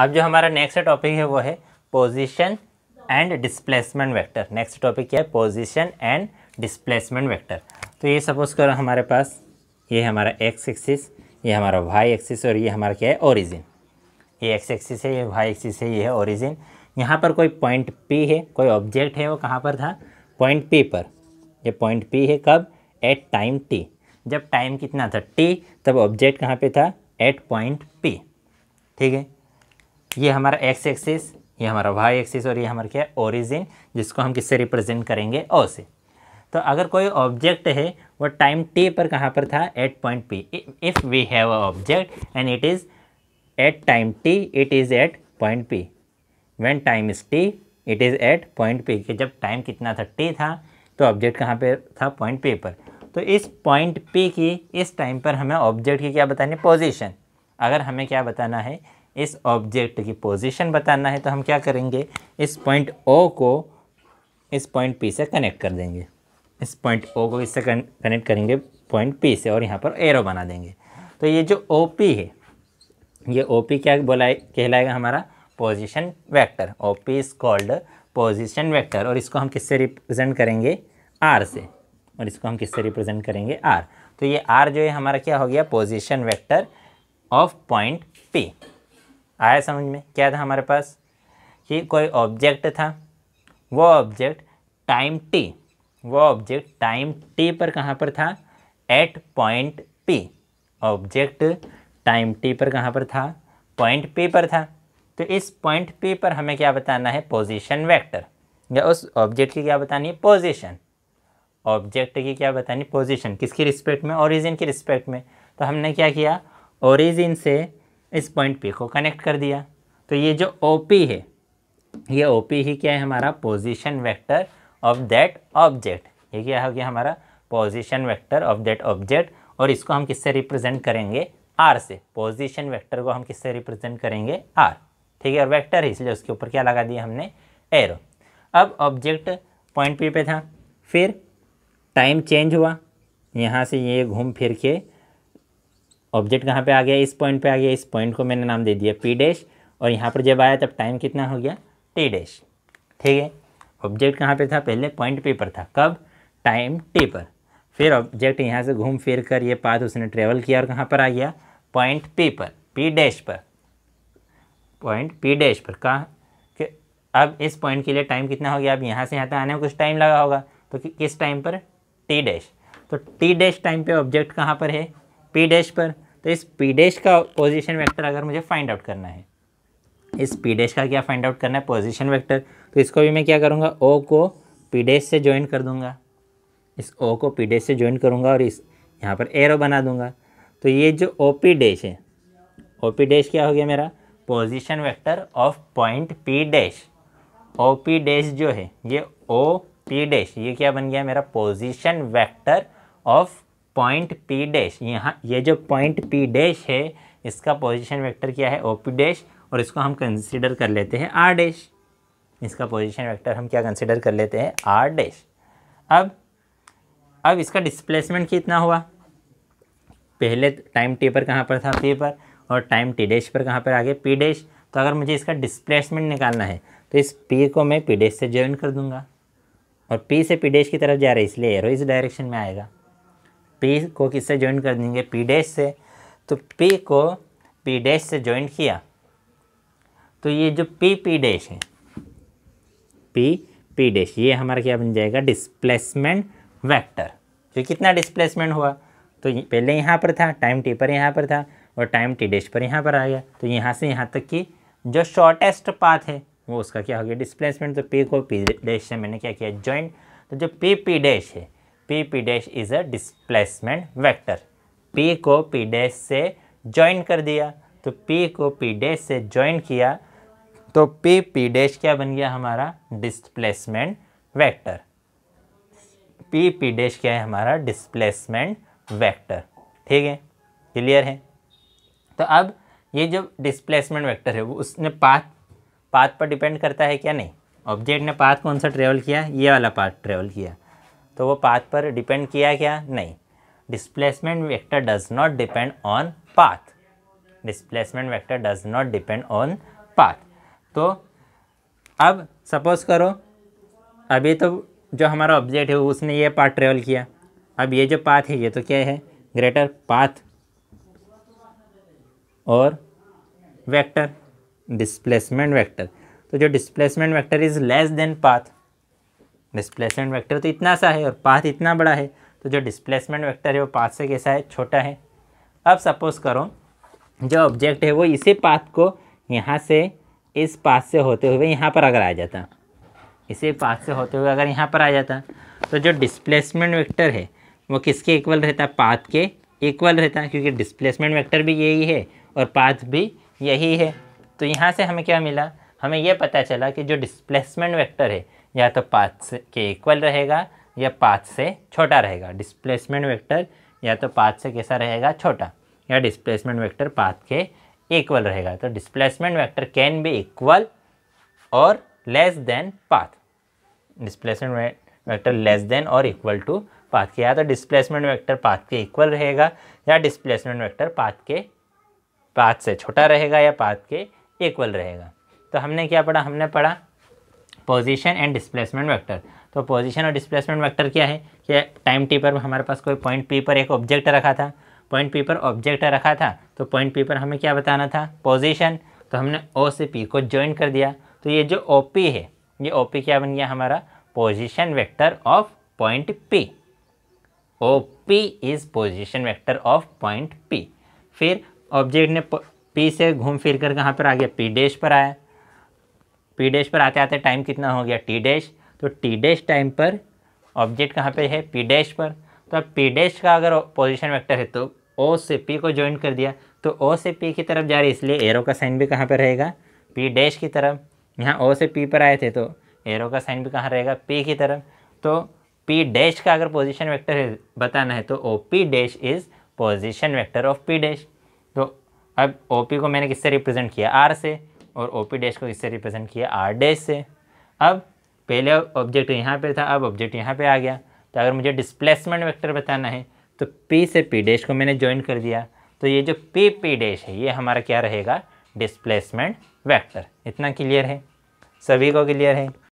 अब जो हमारा नेक्स्ट टॉपिक है वो है position and displacement vector next topic क्या है पोजिशन एंड डिस्प्लेसमेंट वैक्टर तो ये सपोज करो हमारे पास ये हमारा एक्स एक्सिस ये हमारा वाई एक्सिस और ये हमारा क्या है ओरिजिन ये एक्स एक्सिस है ये वाई एक्सिस है ये है ओरिजिन यहाँ पर कोई पॉइंट पी है कोई ऑब्जेक्ट है वो कहाँ पर था पॉइंट पी पर ये पॉइंट पी है कब एट टाइम टी जब टाइम कितना था टी तब ऑब्जेक्ट कहाँ पे था एट पॉइंट पी ठीक है ये हमारा एक्स एक्सिस ये हमारा वाई एक्सिस और ये हमारा क्या है ओरिजिन जिसको हम किससे रिप्रेजेंट करेंगे ओ से तो अगर कोई ऑब्जेक्ट है वो टाइम टी पर कहाँ पर था at point P if we have a object and it is at time T it is at point P when time is T it is at point P कि जब time कितना था T था तो ऑब्जेक्ट कहाँ पर था point P पर तो इस पॉइंट पी की इस टाइम पर हमें ऑब्जेक्ट की क्या बतानी पोजिशन अगर हमें क्या बताना है इस ऑब्जेक्ट की पोजीशन बताना है तो हम क्या करेंगे इस पॉइंट ओ को इस पॉइंट पी से कनेक्ट कर देंगे इस पॉइंट ओ को इससे कनेक्ट करेंगे पॉइंट पी से और यहाँ पर एरो बना देंगे तो ये जो ओ पी है ये ओ पी क्या बोला कहलाएगा हमारा position vector O P is called position vector और इसको हम किससे रिप्रजेंट करेंगे आर से और इसको हम किससे रिप्रेजेंट करेंगे आर तो ये आर जो है हमारा क्या हो गया position vector of point P आया समझ में क्या था हमारे पास कि कोई ऑब्जेक्ट था वो ऑब्जेक्ट टाइम टी वो ऑब्जेक्ट टाइम टी पर कहाँ पर था at point P object time T पर कहाँ पर था पॉइंट पी पर था तो इस पॉइंट पी पर हमें क्या बताना है पोजीशन वेक्टर या उस ऑब्जेक्ट की क्या बतानी है पोजिशन ऑब्जेक्ट की क्या बतानी पोजिशन किसकी रिस्पेक्ट में ओरिजिन की रिस्पेक्ट में तो हमने क्या किया ओरिजिन से इस पॉइंट पी को कनेक्ट कर दिया तो ये जो ओ पी है ये ओ पी ही क्या है हमारा position vector of that object ये क्या हो गया हमारा position vector of that object और इसको हम किससे रिप्रेजेंट करेंगे आर से पोजिशन वैक्टर को हम किससे रिप्रेजेंट करेंगे आर ठीक है और वैक्टर है इसलिए उसके ऊपर क्या लगा दिया हमने एरो अब ऑब्जेक्ट पॉइंट पी पे था फिर टाइम चेंज हुआ यहाँ से ये घूम फिर के ऑब्जेक्ट कहाँ पे आ गया इस पॉइंट पे आ गया इस पॉइंट को मैंने नाम दे दिया पी डैश और यहाँ पर जब आया तब टाइम कितना हो गया टी डैश ठीक है ऑब्जेक्ट कहाँ पे था पहले पॉइंट पे पर था कब टाइम टी पर फिर ऑब्जेक्ट यहाँ से घूम फिर कर ये पाथ उसने ट्रेवल किया और कहाँ पर आ गया पॉइंट पी पर पी डैश पर पॉइंट पी डैश पर कहाँ अब इस पॉइंट के लिए टाइम कितना हो गया अब यहाँ से यहाँ तक आने में कुछ टाइम लगा होगा तो कि, किस टाइम पर टी डैश तो टी डैश टाइम पे ऑब्जेक्ट कहाँ पर है पी डैश पर तो इस पी डैश का पोजीशन वेक्टर अगर मुझे फाइंड आउट करना है इस पी डैश का क्या फाइंड आउट करना है पोजीशन वेक्टर तो इसको भी मैं क्या करूँगा ओ को पी डैश से ज्वाइन कर दूँगा इस ओ को पी डैश से ज्वाइन करूँगा और इस यहाँ पर एरो बना दूँगा तो ये जो ओ पी डैश है ओ पी डैश क्या हो गया मेरा position vector of point P dash O P dash जो है ये ओ पी डैश ये क्या बन गया मेरा position vector of point P dash यहाँ ये जो पॉइंट पी डैश है इसका पोजीशन वेक्टर क्या है ओ पी डैश और इसको हम कंसिडर कर लेते हैं आर डैश इसका पोजीशन वेक्टर हम क्या कंसिडर कर लेते हैं आर डैश अब अब इसका डिस्प्लेसमेंट कितना हुआ पहले टाइम टी पर कहाँ पर था पी पर और टाइम टी डैश पर कहाँ पर आ गया पी डैश तो अगर मुझे इसका डिस्प्लेसमेंट निकालना है तो इस पी को मैं पी डैश से ज्वाइन कर दूंगा और पी से पी डैश की तरफ जा रहा है इसलिए एरो इस डायरेक्शन में आएगा पी को किससे ज्वाइन कर देंगे पी डैश से तो पी को पी डैश से ज्वाइन किया तो ये जो पी पी डैश है पी पी डैश ये हमारा क्या बन जाएगा डिस्प्लेसमेंट वेक्टर तो कितना डिस्प्लेसमेंट हुआ तो पहले यहाँ पर था टाइम टी पर यहाँ पर था और टाइम टी डैश पर यहाँ पर आ गया तो यहाँ से यहाँ तक की जो शॉर्टेस्ट पाथ है वो उसका क्या हो गया डिस्प्लेसमेंट तो पी को पी डैश से मैंने क्या किया ज्वाइन तो जो पी पी डैश है P P dash is a displacement vector P को पी डैश से ज्वाइन कर दिया तो पी को पी डैश से ज्वाइन किया तो पी पी डैश क्या बन गया हमारा displacement vector P P dash क्या है हमारा डिस्प्लेसमेंट वैक्टर ठीक है क्लियर है तो अब ये जो डिस्प्लेसमेंट वैक्टर है वो उसने पाथ पाथ पर डिपेंड करता है क्या नहीं ऑब्जेक्ट ने पाथ कौन सा ट्रेवल किया ये वाला पाथ ट्रेवल किया तो वो पाथ पर डिपेंड किया क्या नहीं displacement vector does not depend on path displacement vector does not depend on path तो अब सपोज करो अभी तो जो हमारा ऑब्जेक्ट है उसने ये पाथ ट्रेवल किया अब ये जो पाथ है ये तो क्या है ग्रेटर पाथ और वेक्टर डिस्प्लेसमेंट वेक्टर तो जो displacement vector is less than path displacement vector तो इतना सा है और पाथ इतना बड़ा है तो जो डिस्प्लेसमेंट वेक्टर है वो पाथ से कैसा है छोटा है अब सपोज़ करो जो ऑब्जेक्ट है वो इसी पाथ को यहाँ से इस पाथ से होते हुए यहाँ पर अगर आ जाता इसी पाथ से होते हुए अगर यहाँ पर आ जाता तो जो डिस्प्लेसमेंट वैक्टर है वो किसके इक्वल रहता पाथ के इक्वल रहता क्योंकि डिस्प्लेसमेंट वैक्टर भी यही है और पाथ भी यही है तो यहाँ से हमें क्या मिला हमें यह पता चला कि जो डिस्प्लेसमेंट वेक्टर है या तो पाँच से के इक्वल रहेगा या पाँच से छोटा रहेगा डिस्प्लेसमेंट वेक्टर या तो पाँच से कैसा रहेगा छोटा या डिस्प्लेसमेंट वेक्टर पाँच के इक्वल रहेगा तो displacement vector can be equal और less than path displacement vector less than और इक्वल टू पाथ के या तो डिस्प्लेसमेंट वेक्टर पाथ के इक्वल रहेगा या डिस्प्लेसमेंट वेक्टर पाथ के पाथ से छोटा रहेगा या पाथ के इक्वल रहेगा तो हमने क्या पढ़ा हमने पढ़ा पोजीशन एंड डिस्प्लेसमेंट वेक्टर तो पोजीशन और डिस्प्लेसमेंट वेक्टर क्या है कि टाइम टी पर हमारे पास कोई पॉइंट पी पर एक ऑब्जेक्ट रखा था पॉइंट पी पर ऑब्जेक्ट रखा था तो पॉइंट पी पर हमें क्या बताना था पोजिशन तो हमने ओ से पी को ज्वाइन कर दिया तो ये जो ओ पी है ये ओ पी क्या बन गया हमारा position vector of point P O P is position vector of point P फिर ऑब्जेक्ट ने पी से घूम फिर कर कहाँ पर आ गया पी डेश पर आया पी डैश पर आते आते टाइम कितना हो गया टी डैश तो टी डैश टाइम पर ऑब्जेक्ट कहाँ पे है पी डैश पर तो अब पी डैश का अगर पोजिशन वेक्टर है तो ओ से पी को ज्वाइन कर दिया तो ओ से पी की तरफ जा रही इसलिए एरो का साइन भी कहाँ पर रहेगा पी डैश की तरफ यहाँ ओ से पी पर आए थे तो एरो का साइन भी कहाँ रहेगा पी की तरफ तो पी डैश का अगर पोजिशन वैक्टर है बताना है तो O P dash is position vector of P dash तो अब ओ पी को मैंने किससे रिप्रेजेंट किया आर से और ओ पी डैश को इससे रिप्रेजेंट किया आर डैश से अब पहले ऑब्जेक्ट यहाँ पे था अब ऑब्जेक्ट यहाँ पे आ गया तो अगर मुझे डिस्प्लेसमेंट वेक्टर बताना है तो पी से पी डैश को मैंने ज्वाइन कर दिया तो ये जो पी पी डैश है ये हमारा क्या रहेगा डिस्प्लेसमेंट वैक्टर इतना क्लियर है सभी को क्लियर है